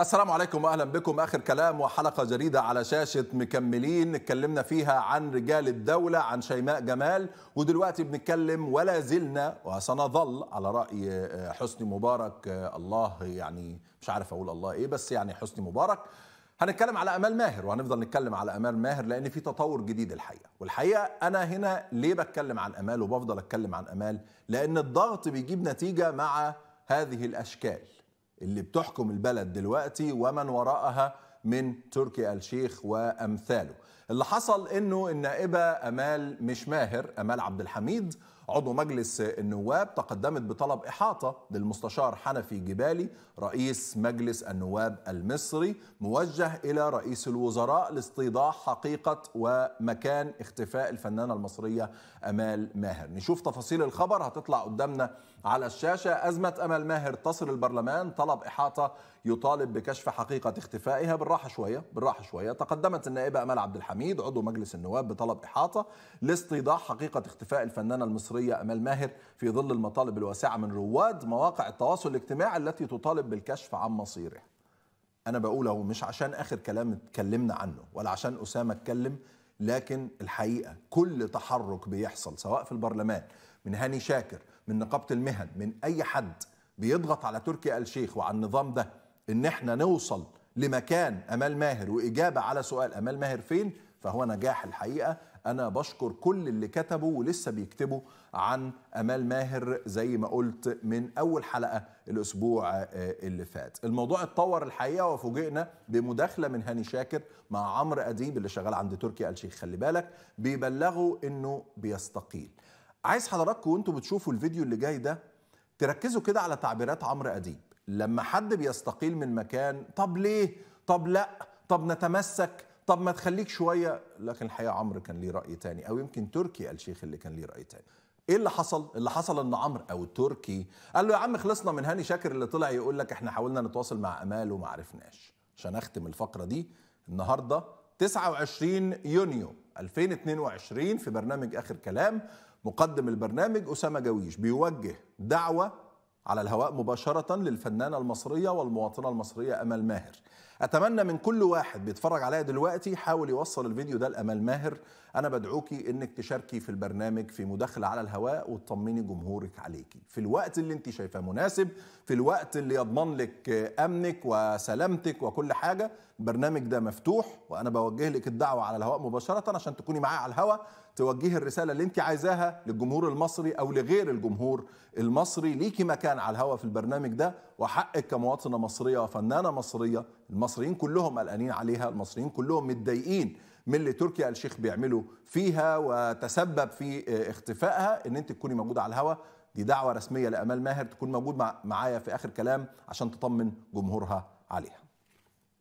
السلام عليكم واهلا بكم اخر كلام وحلقه جديده على شاشه مكملين اتكلمنا فيها عن رجال الدوله عن شيماء جمال ودلوقتي بنتكلم ولا زلنا وسنظل على راي آه، حسني مبارك آه، الله يعني مش عارف اقول الله ايه بس يعني حسني مبارك هنتكلم على امال ماهر وهنفضل نتكلم على امال ماهر لان في تطور جديد الحقيقه والحقيقه انا هنا ليه بتكلم عن امال وبفضل اتكلم عن امال لان الضغط بيجيب نتيجه مع هذه الاشكال اللي بتحكم البلد دلوقتي ومن وراءها من تركي الشيخ وأمثاله اللي حصل أنه النائبة أمال مش ماهر أمال عبد الحميد عضو مجلس النواب تقدمت بطلب إحاطة للمستشار حنفي جبالي رئيس مجلس النواب المصري موجه إلى رئيس الوزراء لاستيضاح حقيقة ومكان اختفاء الفنانة المصرية أمال ماهر نشوف تفاصيل الخبر هتطلع قدامنا على الشاشة أزمة أمال ماهر تصل البرلمان طلب إحاطة يطالب بكشف حقيقة اختفائها بالرحمة بالراحه شويه بالراحه شويه تقدمت النائبه امال عبد الحميد عضو مجلس النواب بطلب احاطه لاستيضاح حقيقه اختفاء الفنانه المصريه امال ماهر في ظل المطالب الواسعه من رواد مواقع التواصل الاجتماعي التي تطالب بالكشف عن مصيره انا بقوله مش عشان اخر كلام اتكلمنا عنه ولا عشان اسامه اتكلم لكن الحقيقه كل تحرك بيحصل سواء في البرلمان من هاني شاكر من نقابه المهن من اي حد بيضغط على تركي آل الشيخ وعلى النظام ده ان احنا نوصل لمكان امال ماهر واجابه على سؤال امال ماهر فين فهو نجاح الحقيقه انا بشكر كل اللي كتبوا ولسه بيكتبوا عن امال ماهر زي ما قلت من اول حلقه الاسبوع آه، اللي فات الموضوع اتطور الحقيقه وفوجئنا بمداخله من هاني شاكر مع عمرو اديب اللي شغال عند تركي الشيخ خلي بالك بيبلغوا انه بيستقيل عايز حضراتكم وانتم بتشوفوا الفيديو اللي جاي ده تركزوا كده على تعبيرات عمرو اديب لما حد بيستقيل من مكان طب ليه طب لا طب نتمسك طب ما تخليك شويه لكن الحقيقه عمرو كان ليه راي تاني او يمكن تركي الشيخ اللي كان ليه راي تاني ايه اللي حصل اللي حصل ان عمرو او تركي قال له يا عم خلصنا من هاني شاكر اللي طلع يقول لك احنا حاولنا نتواصل مع امال وما عرفناش عشان اختم الفقره دي النهارده 29 يونيو 2022 في برنامج اخر كلام مقدم البرنامج اسامه جويش بيوجه دعوه على الهواء مباشرة للفنانة المصرية والمواطنة المصرية أمل ماهر اتمنى من كل واحد بيتفرج عليا دلوقتي حاول يوصل الفيديو ده لامال ماهر انا بدعوكي انك تشاركي في البرنامج في مداخله على الهواء وتطمني جمهورك عليكي في الوقت اللي انت شايفاه مناسب في الوقت اللي يضمن لك امنك وسلامتك وكل حاجه البرنامج ده مفتوح وانا بوجه لك الدعوه على الهواء مباشره عشان تكوني معايا على الهواء توجهي الرساله اللي انت عايزاها للجمهور المصري او لغير الجمهور المصري ليكي مكان على الهواء في البرنامج ده وحقك كمواطنه مصريه وفنانه مصريه المصريين كلهم قلقانين عليها المصريين كلهم متضايقين من اللي تركي الشيخ بيعمله فيها وتسبب في اختفائها ان انت تكوني موجوده على الهواء دي دعوه رسميه لامال ماهر تكون موجود معايا في اخر كلام عشان تطمن جمهورها عليها